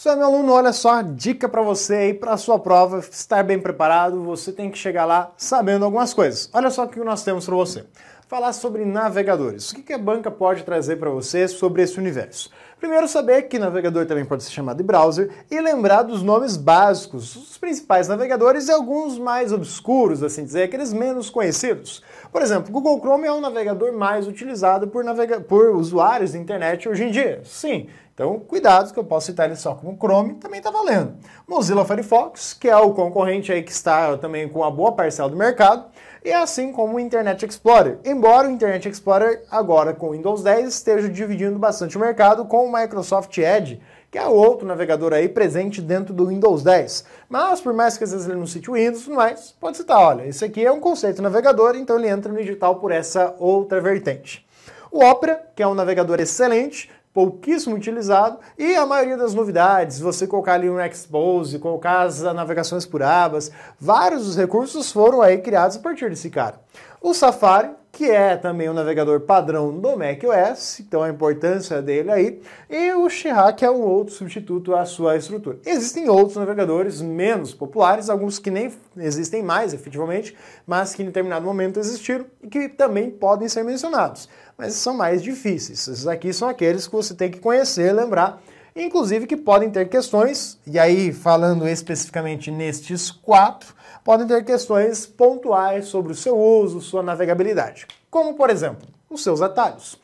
Você é meu aluno, olha só, dica para você aí para sua prova estar bem preparado, você tem que chegar lá sabendo algumas coisas. Olha só o que nós temos para você. Falar sobre navegadores. O que a banca pode trazer para você sobre esse universo? Primeiro, saber que navegador também pode ser chamado de browser e lembrar dos nomes básicos, os principais navegadores e alguns mais obscuros, assim dizer, aqueles menos conhecidos. Por exemplo, Google Chrome é o navegador mais utilizado por, navega por usuários da internet hoje em dia. Sim, então, cuidados que eu posso citar ele só como Chrome, também está valendo. Mozilla Firefox, que é o concorrente aí que está também com uma boa parcela do mercado, e assim como o Internet Explorer. Embora o Internet Explorer agora com o Windows 10 esteja dividindo bastante o mercado com o Microsoft Edge, que é outro navegador aí presente dentro do Windows 10. Mas, por mais que às vezes ele não cite o Windows, mas pode citar, olha, esse aqui é um conceito navegador, então ele entra no digital por essa outra vertente. O Opera, que é um navegador excelente, pouquíssimo utilizado e a maioria das novidades, você colocar ali um expose, colocar as navegações por abas, vários dos recursos foram aí criados a partir desse cara. O Safari que é também o um navegador padrão do macOS, então a importância dele aí, e o Shira, que é um outro substituto à sua estrutura. Existem outros navegadores menos populares, alguns que nem existem mais efetivamente, mas que em determinado momento existiram e que também podem ser mencionados, mas são mais difíceis. Esses aqui são aqueles que você tem que conhecer, lembrar inclusive que podem ter questões, e aí falando especificamente nestes quatro, podem ter questões pontuais sobre o seu uso, sua navegabilidade, como por exemplo, os seus atalhos.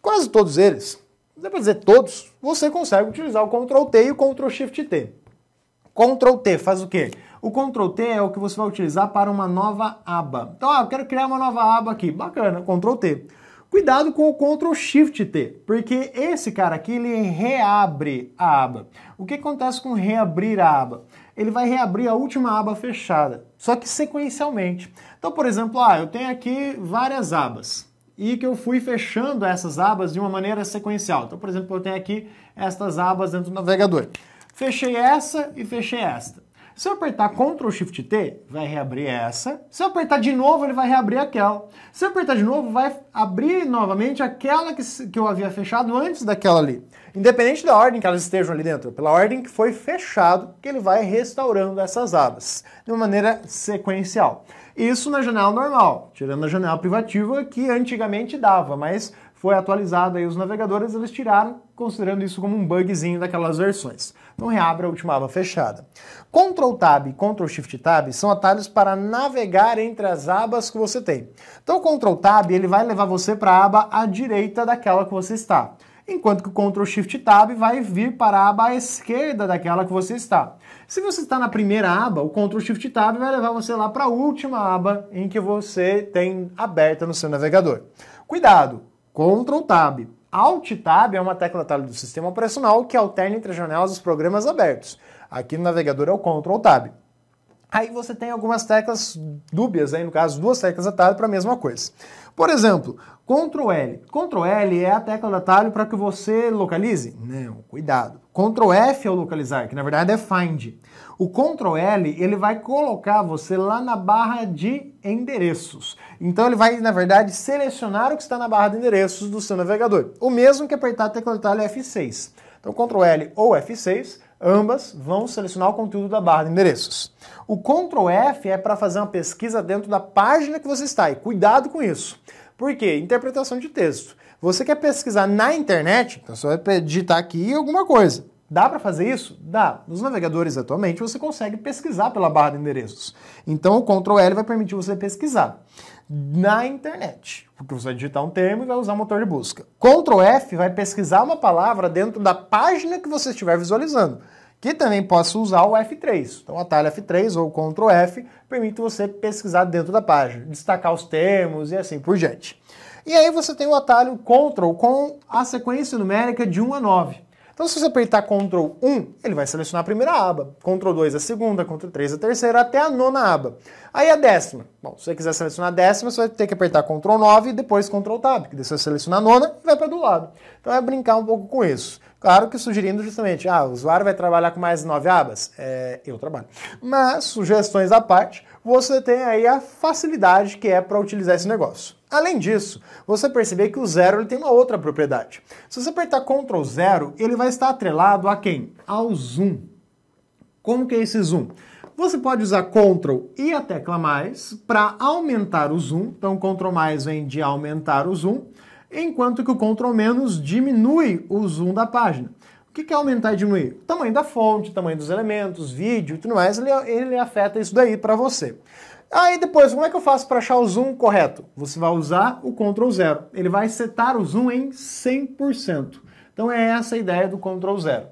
Quase todos eles, dá para dizer todos, você consegue utilizar o Ctrl T e o Ctrl Shift T. Ctrl T faz o quê? O Ctrl T é o que você vai utilizar para uma nova aba. Então, ah, eu quero criar uma nova aba aqui. Bacana, Ctrl T. Cuidado com o Ctrl Shift T, porque esse cara aqui ele reabre a aba. O que acontece com reabrir a aba? Ele vai reabrir a última aba fechada, só que sequencialmente. Então, por exemplo, ah, eu tenho aqui várias abas e que eu fui fechando essas abas de uma maneira sequencial. Então, por exemplo, eu tenho aqui estas abas dentro do navegador. Fechei essa e fechei esta. Se eu apertar Ctrl Shift T, vai reabrir essa. Se eu apertar de novo, ele vai reabrir aquela. Se eu apertar de novo, vai abrir novamente aquela que, que eu havia fechado antes daquela ali. Independente da ordem que elas estejam ali dentro, pela ordem que foi fechado, que ele vai restaurando essas abas de uma maneira sequencial. Isso na janela normal, tirando a janela privativa que antigamente dava, mas foi atualizado aí os navegadores, eles tiraram considerando isso como um bugzinho daquelas versões. Então reabra a última aba fechada. Ctrl Tab e Ctrl Shift Tab são atalhos para navegar entre as abas que você tem. Então o Ctrl Tab ele vai levar você para a aba à direita daquela que você está enquanto que o Ctrl Shift Tab vai vir para a aba à esquerda daquela que você está. Se você está na primeira aba, o Ctrl Shift Tab vai levar você lá para a última aba em que você tem aberta no seu navegador. Cuidado, Ctrl Tab, Alt Tab é uma tecla tab do sistema operacional que alterna entre as janelas dos programas abertos. Aqui no navegador é o Ctrl Tab. Aí você tem algumas teclas dúbias, aí né? no caso, duas teclas atalho para a mesma coisa. Por exemplo, Ctrl L. Ctrl L é a tecla de atalho para que você localize? Não, cuidado. Ctrl F é o localizar, que na verdade é find. O Ctrl L, ele vai colocar você lá na barra de endereços. Então ele vai, na verdade, selecionar o que está na barra de endereços do seu navegador. O mesmo que apertar a tecla de atalho F6. Então Ctrl L ou F6 Ambas vão selecionar o conteúdo da barra de endereços. O Ctrl F é para fazer uma pesquisa dentro da página que você está, e cuidado com isso. Por quê? Interpretação de texto. Você quer pesquisar na internet, então você vai digitar aqui alguma coisa. Dá para fazer isso? Dá. Nos navegadores atualmente você consegue pesquisar pela barra de endereços. Então o Ctrl L vai permitir você pesquisar na internet, porque você vai digitar um termo e vai usar o motor de busca. Ctrl F vai pesquisar uma palavra dentro da página que você estiver visualizando, que também posso usar o F3. Então atalho F3 ou Ctrl F permite você pesquisar dentro da página, destacar os termos e assim por diante. E aí você tem o atalho Ctrl com a sequência numérica de 1 a 9 então, se você apertar Ctrl 1, ele vai selecionar a primeira aba, Ctrl 2 é a segunda, Ctrl 3 é a terceira, até a nona aba. Aí a décima. Bom, se você quiser selecionar a décima, você vai ter que apertar Ctrl 9 e depois Ctrl Tab, que você seleciona a nona e vai para do lado. Então é brincar um pouco com isso. Claro que sugerindo justamente, ah, o usuário vai trabalhar com mais nove abas? É, eu trabalho. Mas, sugestões à parte, você tem aí a facilidade que é para utilizar esse negócio. Além disso, você perceber que o zero ele tem uma outra propriedade. Se você apertar Ctrl zero, ele vai estar atrelado a quem? Ao zoom. Como que é esse zoom? Você pode usar Ctrl e a tecla mais para aumentar o zoom. Então, Ctrl mais vem de aumentar o zoom, enquanto que o Ctrl menos diminui o zoom da página. O que é aumentar e diminuir? O tamanho da fonte, o tamanho dos elementos, vídeo e tudo mais, ele, ele afeta isso daí para você. Aí depois, como é que eu faço para achar o zoom correto? Você vai usar o Ctrl Zero. Ele vai setar o zoom em 100%. Então é essa a ideia do Ctrl Zero.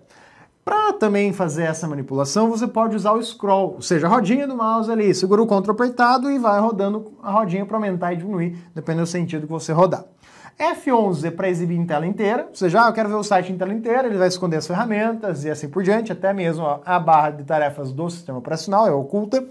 Para também fazer essa manipulação, você pode usar o scroll, ou seja, a rodinha do mouse ali. Segura o Ctrl apertado e vai rodando a rodinha para aumentar e diminuir, dependendo do sentido que você rodar. F11 para exibir em tela inteira, ou seja, ah, eu quero ver o site em tela inteira, ele vai esconder as ferramentas e assim por diante, até mesmo a barra de tarefas do sistema operacional é oculta.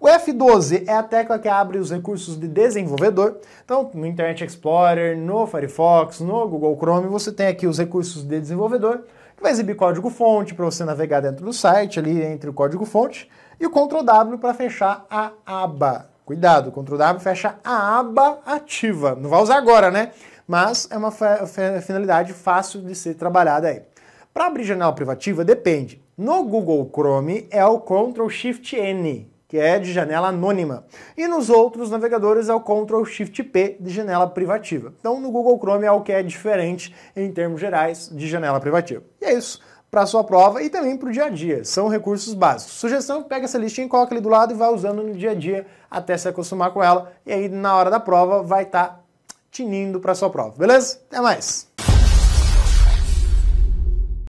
O F12 é a tecla que abre os recursos de desenvolvedor. Então, no Internet Explorer, no Firefox, no Google Chrome, você tem aqui os recursos de desenvolvedor, que vai exibir código-fonte para você navegar dentro do site, ali entre o código-fonte, e o Ctrl+W para fechar a aba. Cuidado, Ctrl+W fecha a aba ativa. Não vai usar agora, né? mas é uma finalidade fácil de ser trabalhada aí. Para abrir janela privativa, depende. No Google Chrome é o Ctrl Shift N, que é de janela anônima. E nos outros navegadores é o Ctrl Shift P de janela privativa. Então no Google Chrome é o que é diferente em termos gerais de janela privativa. E é isso para a sua prova e também para o dia a dia. São recursos básicos. Sugestão, pega essa listinha, coloca ali do lado e vai usando no dia a dia até se acostumar com ela. E aí na hora da prova vai estar tá tinindo para a sua prova, beleza? Até mais!